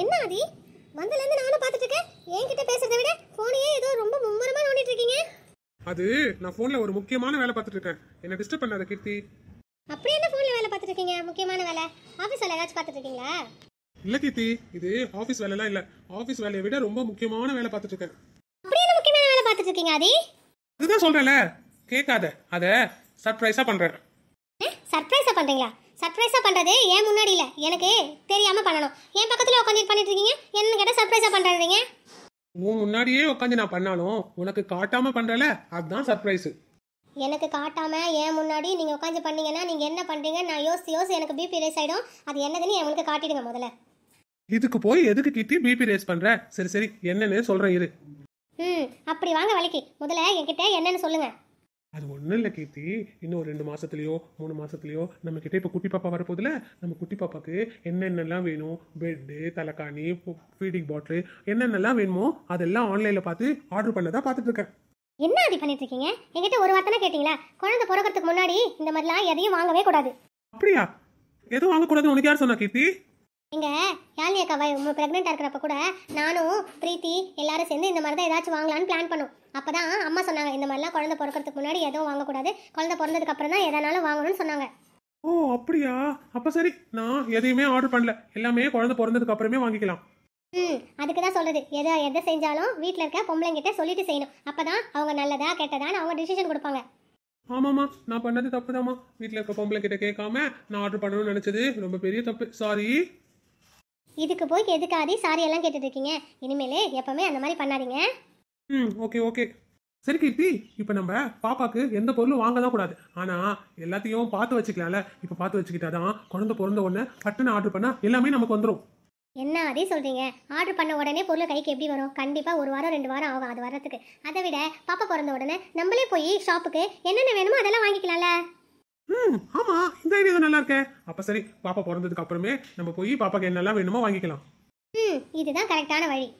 என்ன ஆதி வந்தலேருந்து நானும் பார்த்துட்டு இருக்கேன் என்கிட்ட பேசுறதை விட ஃபோனையே ஏதோ ரொம்ப மும்முரமா நோண்டிட்டு இருக்கீங்க அது நான் ஃபோன்ல ஒரு முக்கியமான வேலை பார்த்துட்டு இருக்கேன் என்ன டிஸ்டர்ப் பண்ணாத கீர்த்தி அப்படி என்ன ஃபோன்ல வேலை பார்த்துட்டு இருக்கீங்க முக்கியமான வேலை ஆபீஸ் வேலை ஏதாச்சும் பார்த்துட்டு இருக்கீங்களா இல்ல கீர்த்தி இது ஆபீஸ் வேலைலாம் இல்ல ஆபீஸ் வேலையை விட ரொம்ப முக்கியமான வேலை பார்த்துட்டு இருக்கேன் அப்படி என்ன முக்கியமான வேலை பார்த்துட்டு இருக்கீங்க ஆதி அதுதான் சொல்றேன்ல கேட்காத அத சர்ப்ரைஸா பண்றேன் சர்ப்ரைஸா பண்றீங்களா சர்ப்ரைஸாக பண்ணுறது ஏன் முன்னாடி இல்லை எனக்கு தெரியாமல் பண்ணணும் என் பக்கத்தில் உட்காந்து பண்ணிட்டு இருக்கீங்க என்னன்னு கேட்டால் சர்ப்ரைஸாக பண்ணுறீங்க உன் முன்னாடியே உட்காந்து நான் பண்ணாலும் உனக்கு காட்டாமல் பண்ணுறல அதுதான் சர்ப்ரைஸு எனக்கு காட்டாம ஏன் முன்னாடி நீங்க உட்காந்து பண்ணீங்கன்னா நீங்க என்ன பண்றீங்க நான் யோசி யோசி எனக்கு பிபி ரேஸ் ஆயிடும் அது என்னதுன்னு எனக்கு காட்டிடுங்க முதல்ல இதுக்கு போய் எதுக்கு கிட்டி பிபி ரேஸ் பண்ற சரி சரி என்னன்னு சொல்றேன் இரு ம் அப்படி வாங்க வலிக்கு முதல்ல என்கிட்ட என்னன்னு சொல்லுங்க அது ஒன்றும் இல்லை கீர்த்தி இன்னும் ரெண்டு மாதத்துலையோ மூணு மாதத்துலையோ நம்மக்கிட்ட இப்போ குட்டி பாப்பா வரப்போதில் நம்ம குட்டி பாப்பாவுக்கு என்னென்னலாம் வேணும் பெட்டு தலைக்காணி ஃபீடிங் பாட்டில் என்னென்னலாம் வேணுமோ அதெல்லாம் ஆன்லைனில் பார்த்து ஆர்டர் பண்ணதான் பார்த்துட்டு இருக்கேன் என்ன அப்படி பண்ணிட்டு இருக்கீங்க என்கிட்ட ஒரு வார்த்தை கேட்டீங்களா குழந்தை பிறக்கிறதுக்கு முன்னாடி இந்த மாதிரிலாம் எதையும் வாங்கவே கூடாது அப்படியா எதுவும் வாங்கக்கூடாதுன்னு உனக்கு யார் சொன்னா கீர்த்தி எங்க ரோஷினி அக்கா ப்ரெக்னெண்ட்டாக இருக்கிறப்ப கூட நானும் பிரீத்தி எல்லாரும் சேர்ந்து இந்த மாதிரி தான் ஏதாச்சும் வாங்கலான்னு பிளான் பண்ணோம் அப்போ தான் அம்மா சொன்னாங்க இந்த மாதிரிலாம் குழந்தை பிறக்கிறதுக்கு முன்னாடி எதுவும் வாங்கக்கூடாது குழந்தை பிறந்ததுக்கு அப்புறம் தான் எதனாலும் வாங்கணும்னு சொன்னாங்க ஓ அப்படியா அப்போ சரி நான் எதையுமே ஆர்டர் பண்ணல எல்லாமே குழந்தை பிறந்ததுக்கு அப்புறமே வாங்கிக்கலாம் ம் அதுக்கு தான் சொல்கிறது எதை எதை செஞ்சாலும் வீட்டில் இருக்க பொம்பளைங்கிட்ட சொல்லிட்டு செய்யணும் அப்போ தான் அவங்க நல்லதா கெட்டதான்னு அவங்க டிசிஷன் கொடுப்பாங்க ஆமாம்மா நான் பண்ணது தப்பு தான்மா வீட்டில் இருக்க பொம்பளை கிட்ட கேட்காம நான் ஆர்டர் பண்ணணும்னு நினச்சது ரொம்ப பெரிய தப்பு சாரி இதுக்கு போய் எதுக்காதே சாரி எல்லாம் கேட்டுட்டு இருக்கீங்க இனிமேலே எப்பவுமே அந்த மாதிரி பண்ணாதீங்க ம் ஓகே ஓகே சரி கீர்த்தி இப்போ நம்ம பாப்பாக்கு எந்த பொருளும் வாங்க தான் கூடாது ஆனால் எல்லாத்தையும் பார்த்து வச்சுக்கலாம்ல இப்போ பார்த்து வச்சுக்கிட்டா தான் குழந்தை பிறந்த உடனே பட்டுன்னு ஆர்டர் பண்ணால் எல்லாமே நமக்கு வந்துடும் என்ன அதே சொல்கிறீங்க ஆர்டர் பண்ண உடனே பொருள் கைக்கு எப்படி வரும் கண்டிப்பாக ஒரு வாரம் ரெண்டு வாரம் ஆகும் அது வர்றதுக்கு அதை விட பாப்பா பிறந்த உடனே நம்மளே போய் ஷாப்புக்கு என்னென்ன வேணுமோ அதெல்லாம் வாங்கிக்கலாம்ல ம் ஆமா இந்த ஐடியா தான் நல்லா இருக்கே அப்ப சரி பாப்பா பிறந்ததுக்கு அப்புறமே நம்ம போய் பாப்பாக்கு என்னெல்லாம் வேணுமோ வாங்கிக்கலாம் ம் இதுதான் கரெக்டான வழி